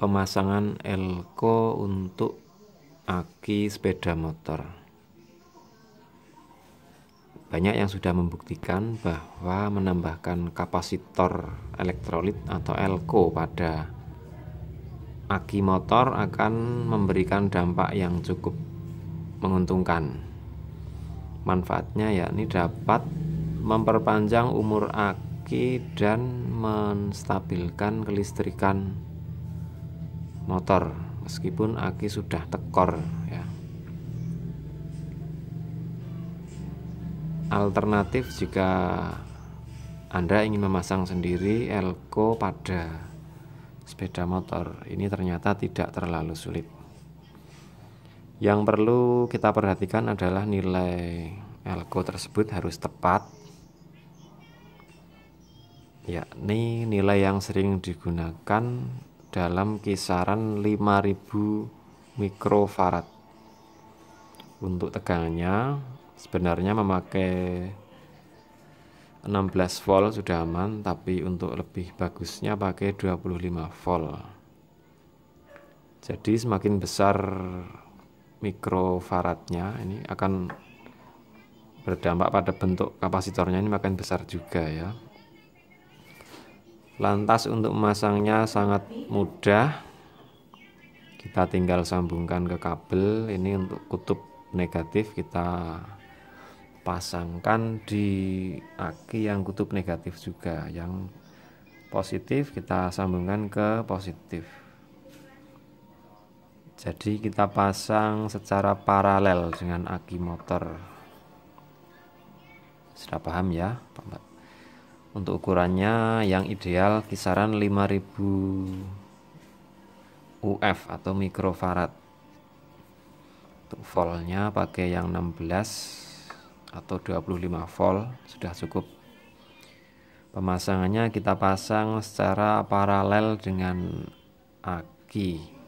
pemasangan elko untuk aki sepeda motor. Banyak yang sudah membuktikan bahwa menambahkan kapasitor elektrolit atau elko pada aki motor akan memberikan dampak yang cukup menguntungkan. Manfaatnya yakni dapat memperpanjang umur aki dan menstabilkan kelistrikan motor meskipun aki sudah tekor ya alternatif jika anda ingin memasang sendiri elko pada sepeda motor ini ternyata tidak terlalu sulit yang perlu kita perhatikan adalah nilai elko tersebut harus tepat yakni nilai yang sering digunakan dalam kisaran 5000 mikrofarad. Untuk tegangannya sebenarnya memakai 16 volt sudah aman tapi untuk lebih bagusnya pakai 25 volt jadi semakin besar mikrofaradnya ini akan berdampak pada bentuk kapasitornya ini makin besar juga ya lantas untuk memasangnya sangat mudah kita tinggal sambungkan ke kabel ini untuk kutub negatif kita pasangkan di aki yang kutub negatif juga yang positif kita sambungkan ke positif jadi kita pasang secara paralel dengan aki motor sudah paham ya Pak untuk ukurannya yang ideal kisaran 5000 UF atau mikrofarad untuk voltnya pakai yang 16 atau 25 volt sudah cukup pemasangannya kita pasang secara paralel dengan aki